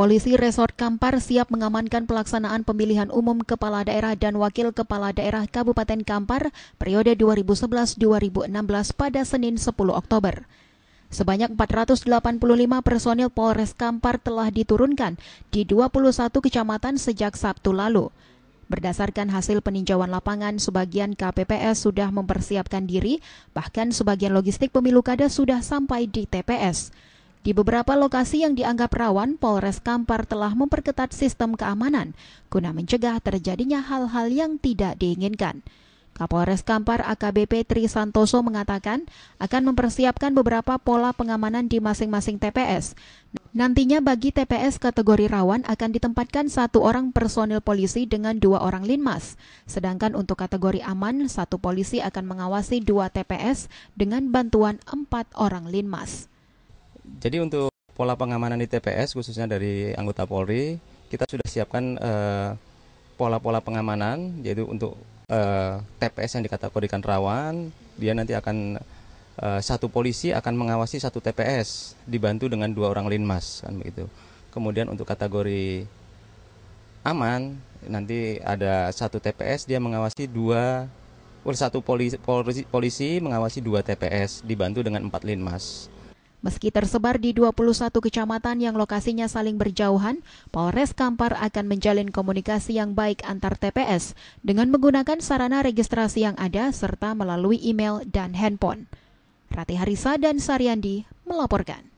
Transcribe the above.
Polisi Resort Kampar siap mengamankan pelaksanaan pemilihan umum kepala daerah dan wakil kepala daerah Kabupaten Kampar periode 2011-2016 pada Senin 10 Oktober. Sebanyak 485 personil Polres Kampar telah diturunkan di 21 kecamatan sejak Sabtu lalu. Berdasarkan hasil peninjauan lapangan, sebagian KPPS sudah mempersiapkan diri, bahkan sebagian logistik pemilu kada sudah sampai di TPS. Di beberapa lokasi yang dianggap rawan, Polres Kampar telah memperketat sistem keamanan guna mencegah terjadinya hal-hal yang tidak diinginkan. Kapolres Kampar AKBP Tri Santoso mengatakan akan mempersiapkan beberapa pola pengamanan di masing-masing TPS. Nantinya bagi TPS kategori rawan akan ditempatkan satu orang personil polisi dengan dua orang linmas. Sedangkan untuk kategori aman, satu polisi akan mengawasi dua TPS dengan bantuan empat orang linmas. Jadi untuk pola pengamanan di TPS khususnya dari anggota Polri, kita sudah siapkan eh, pola-pola uh, pengamanan yaitu untuk uh, eh, TPS yang dikategorikan rawan, dia nanti akan uh, satu polisi akan mengawasi satu TPS dibantu dengan dua orang linmas kan begitu. Kemudian untuk kategori aman nanti ada satu TPS dia mengawasi dua satu polisi, polisi, polisi mengawasi dua TPS dibantu dengan empat linmas. Meski tersebar di 21 kecamatan yang lokasinya saling berjauhan, Polres Kampar akan menjalin komunikasi yang baik antar TPS dengan menggunakan sarana registrasi yang ada serta melalui email dan handphone. Rati Harisa dan Saryandi melaporkan.